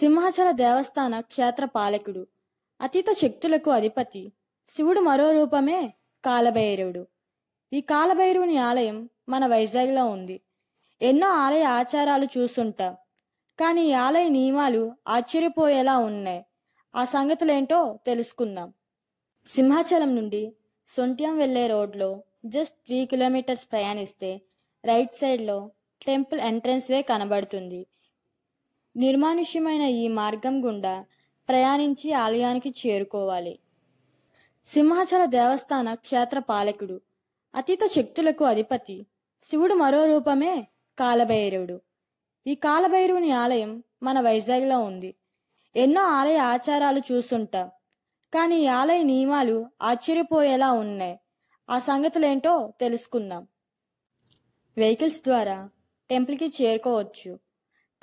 సింహాచల దేవస్థాన క్షేత్ర పాలకుడు అతీత శక్తులకు అధిపతి శివుడు మరో రూపమే కాలభైరవుడు ఈ కాలభైరవుని ఆలయం మన వైజాగ్లో ఉంది ఎన్నో ఆలయ ఆచారాలు చూసుంటాం కానీ ఈ ఆలయ నియమాలు ఆశ్చర్యపోయేలా ఉన్నాయి ఆ సంగతులేంటో తెలుసుకుందాం సింహాచలం నుండి సొంట్యం వెళ్లే రోడ్లో జస్ట్ త్రీ కిలోమీటర్స్ ప్రయాణిస్తే రైట్ సైడ్లో టెంపుల్ ఎంట్రన్స్ వే కనబడుతుంది నిర్మానుష్యమైన ఈ మార్గం గుండా ప్రయాణించి ఆలయానికి చేరుకోవాలి సింహాచల దేవస్థాన క్షేత్ర పాలకుడు అతీత శక్తులకు అధిపతి శివుడు మరో రూపమే కాలభైరవుడు ఈ కాలభైరవుని ఆలయం మన వైజాగ్లో ఉంది ఎన్నో ఆలయ ఆచారాలు చూస్తుంటాం కానీ ఈ ఆలయ నియమాలు ఆశ్చర్యపోయేలా ఉన్నాయి ఆ సంగతులేంటో తెలుసుకుందాం వెహికల్స్ ద్వారా టెంపుల్కి చేరుకోవచ్చు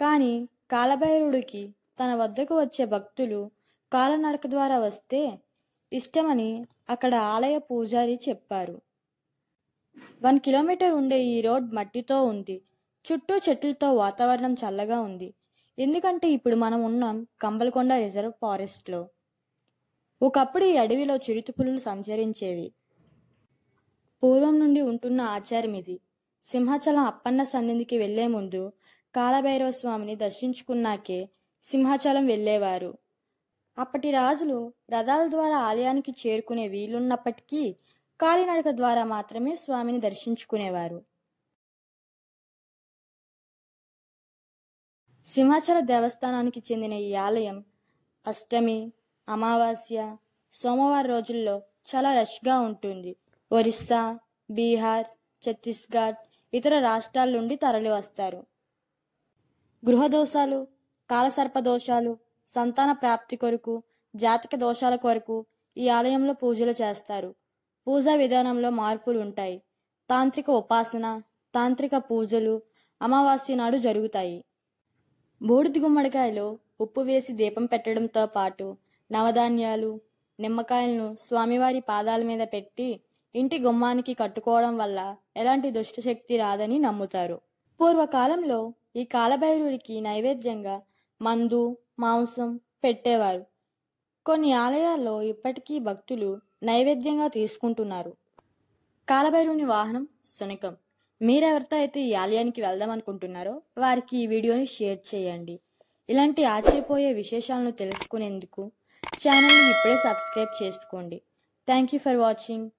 కానీ కాలభైరుడికి తన వద్దకు వచ్చే భక్తులు కాలనడక ద్వారా వస్తే ఇష్టమని అక్కడ ఆలయ పూజారి చెప్పారు వన్ కిలోమీటర్ ఉండే ఈ రోడ్ మట్టితో ఉంది చుట్టూ చెట్లతో వాతావరణం చల్లగా ఉంది ఎందుకంటే ఇప్పుడు మనం ఉన్నాం కంబలకొండ రిజర్వ్ ఫారెస్ట్లో ఒకప్పుడు ఈ అడవిలో పులులు సంచరించేవి పూర్వం నుండి ఉంటున్న ఆచారం ఇది సింహాచలం అప్పన్న సన్నిధికి వెళ్లే ముందు కాలభైరవ స్వామిని దర్శించుకున్నాకే సింహాచలం వెళ్ళేవారు అప్పటి రాజులు రథాల ద్వారా ఆలయానికి చేరుకునే వీలున్నప్పటికీ కాలినడక ద్వారా మాత్రమే స్వామిని దర్శించుకునేవారు సింహాచల దేవస్థానానికి చెందిన ఈ ఆలయం అష్టమి అమావాస్య సోమవారం రోజుల్లో చాలా రష్గా ఉంటుంది ఒరిస్సా బీహార్ ఛత్తీస్గఢ్ ఇతర రాష్ట్రాల నుండి తరలి వస్తారు గృహదోషాలు కాలసర్ప దోషాలు సంతాన ప్రాప్తి కొరకు జాతక దోషాల కొరకు ఈ ఆలయంలో పూజలు చేస్తారు పూజా విధానంలో మార్పులు ఉంటాయి తాంత్రిక ఉపాసన తాంత్రిక పూజలు అమావాస్య నాడు జరుగుతాయి బూడిది గుమ్మడికాయలో ఉప్పు వేసి దీపం పెట్టడంతో పాటు నవధాన్యాలు నిమ్మకాయలను స్వామివారి పాదాల మీద పెట్టి ఇంటి గుమ్మానికి కట్టుకోవడం వల్ల ఎలాంటి దుష్టశక్తి రాదని నమ్ముతారు పూర్వకాలంలో ఈ కాలభైరుడికి నైవేద్యంగా మందు మాంసం పెట్టేవారు కొన్ని ఆలయాల్లో ఇప్పటికీ భక్తులు నైవేద్యంగా తీసుకుంటున్నారు కాలభైరుని వాహనం సునకం మీరెవరితో అయితే ఈ ఆలయానికి వెళ్దాం అనుకుంటున్నారో వారికి ఈ వీడియోని షేర్ చేయండి ఇలాంటి ఆశ్చర్యపోయే విశేషాలను తెలుసుకునేందుకు ఛానల్ని ఇప్పుడే సబ్స్క్రైబ్ చేసుకోండి థ్యాంక్ యూ ఫర్ వాచింగ్